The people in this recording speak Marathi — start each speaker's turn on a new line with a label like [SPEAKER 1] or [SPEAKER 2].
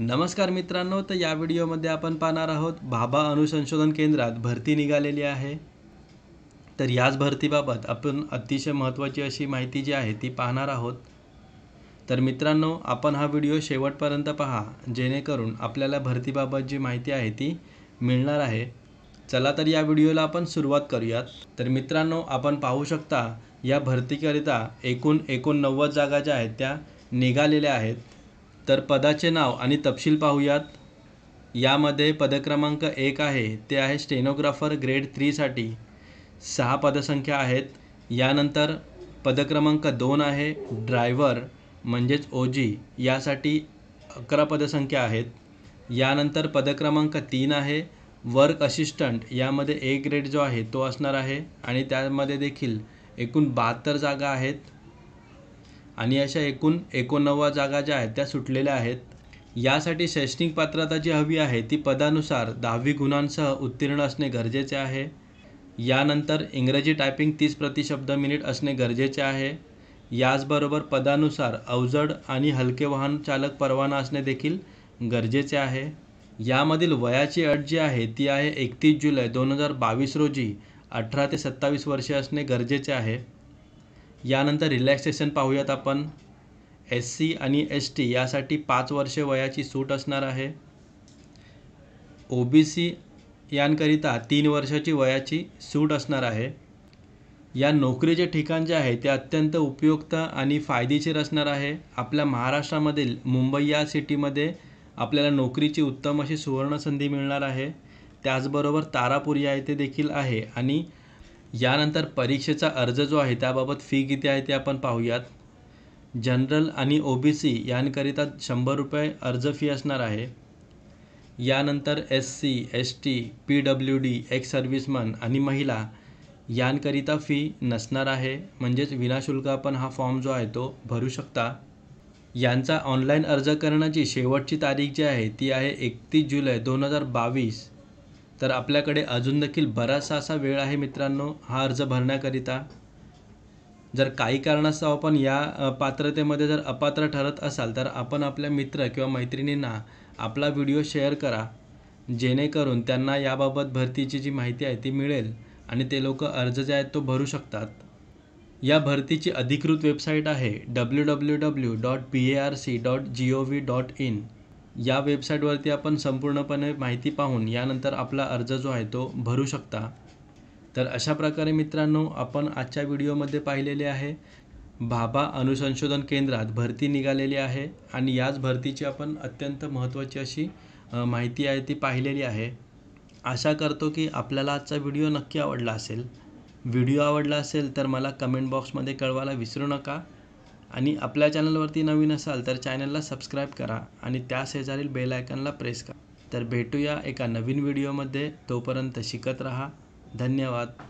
[SPEAKER 1] नमस्कार मित्रांनो तर या व्हिडिओमध्ये आपण पाहणार आहोत भाभा अनुसंशोधन केंद्रात भरती निघालेली आहे तर याच भरतीबाबत आपण अतिशय महत्त्वाची अशी माहिती जी आहे ती पाहणार आहोत तर मित्रांनो आपण हा व्हिडिओ शेवटपर्यंत पहा जेणेकरून आपल्याला भरतीबाबत जी माहिती आहे ती मिळणार आहे चला तर या व्हिडिओला आपण सुरुवात करूयात तर मित्रांनो आपण पाहू शकता या भरतीकरिता एकूण एकोणनव्वद जागा ज्या आहेत त्या निघालेल्या आहेत तर पदाचे नाव आणि तपशील पाहूयात यामध्ये पदक्रमांक एक आहे ते आहे स्टेनोग्राफर ग्रेड थ्रीसाठी सहा पदसंख्या आहेत यानंतर पदक्रमांक दोन आहे ड्रायव्हर म्हणजेच ओ जी यासाठी अकरा पदसंख्या आहेत यानंतर पदक्रमांक तीन आहे वर्क असिस्टंट यामध्ये ए ग्रेड जो आहे तो असणार आहे आणि त्यामध्ये देखील एकूण बहात्तर जागा आहेत आणि अशा एकूण एकोणनव्वद जागा ज्या आहेत त्या सुटलेल्या आहेत यासाठी शैक्षणिक पात्रता जी हवी आहे ती पदानुसार दहावी गुणांसह उत्तीर्ण असणे गरजेचे आहे यानंतर इंग्रजी टायपिंग तीस प्रतिशब्द मिनिट असणे गरजेचे आहे याचबरोबर पदानुसार अवजड आणि हलके वाहन चालक परवाना असणे देखील गरजेचे आहे यामधील वयाची अट जी आहे ती आहे एकतीस जुलै दोन हजार बावीस रोजी अठरा ते सत्तावीस वर्षे असणे गरजेचे आहे यानंतर रिलॅक्सेशन पाहूयात आपण एस सी आणि एस टी यासाठी पाच वर्षे वयाची सूट असणार आहे ओ बी सी यांकरिता तीन वर्षाची वयाची सूट असणार आहे या नोकरीचे ठिकाण जे आहे ते अत्यंत उपयुक्त आणि फायदेशीर असणार आहे आपल्या महाराष्ट्रामधील मुंबई या सिटीमध्ये आपल्याला नोकरीची उत्तम अशी सुवर्णसंधी मिळणार आहे त्याचबरोबर तारापूर या येथे देखील आहे आणि यानंतर परीक्षेचा अर्ज जो आहे त्याबाबत फी किती आहे ते आपण पाहूयात जनरल आणि ओ बी सी यांकरिता शंभर रुपये अर्ज फी असणार आहे यानंतर S C S T P W D ex serviceman आणि महिला यांकरिता फी नसणार आहे म्हणजेच विनाशुल्क आपण हा फॉर्म जो आहे तो भरू शकता यांचा ऑनलाईन अर्ज करण्याची शेवटची तारीख जी आहे ती आहे एकतीस जुलै दोन हजार बावीस तर आपल्याकडे अजून देखील बराचसा असा वेळ आहे मित्रांनो हा अर्ज भरण्याकरिता जर काही कारणास्तव आपण या पात्रतेमध्ये जर अपात्र ठरत असाल तर आपण आपल्या मित्र किंवा मैत्रिणींना आपला व्हिडिओ शेअर करा जेणेकरून त्यांना याबाबत भरतीची जी माहिती आहे ती मिळेल आणि ते लोक अर्ज जे आहेत तो भरू शकतात या भरतीची अधिकृत वेबसाईट आहे W W W dot B A R C dot G O V dot in या वेबसाईटवरती आपण संपूर्णपणे माहिती पाहून यानंतर आपला अर्ज जो आहे तो भरू शकता तर अशा प्रकारे मित्रांनो आपण आजच्या व्हिडिओमध्ये पाहिलेले आहे भाभा अनुसंशोधन केंद्रात भरती निघालेली आहे आणि याच भरतीची आपण अत्यंत महत्त्वाची अशी माहिती आहे ती पाहिलेली आहे आशा करतो की आपल्याला आजचा व्हिडिओ नक्की आवडला असेल व्हिडिओ आवडला असेल तर मला कमेंट बॉक्समध्ये कळवायला विसरू नका आणि आपल्या चॅनलवरती नवीन असाल तर चॅनलला सबस्क्राईब करा आणि त्या शेजारील बेल आयकनला प्रेस करा तर भेटूया एका नवीन व्हिडिओमध्ये तोपर्यंत शिकत रहा धन्यवाद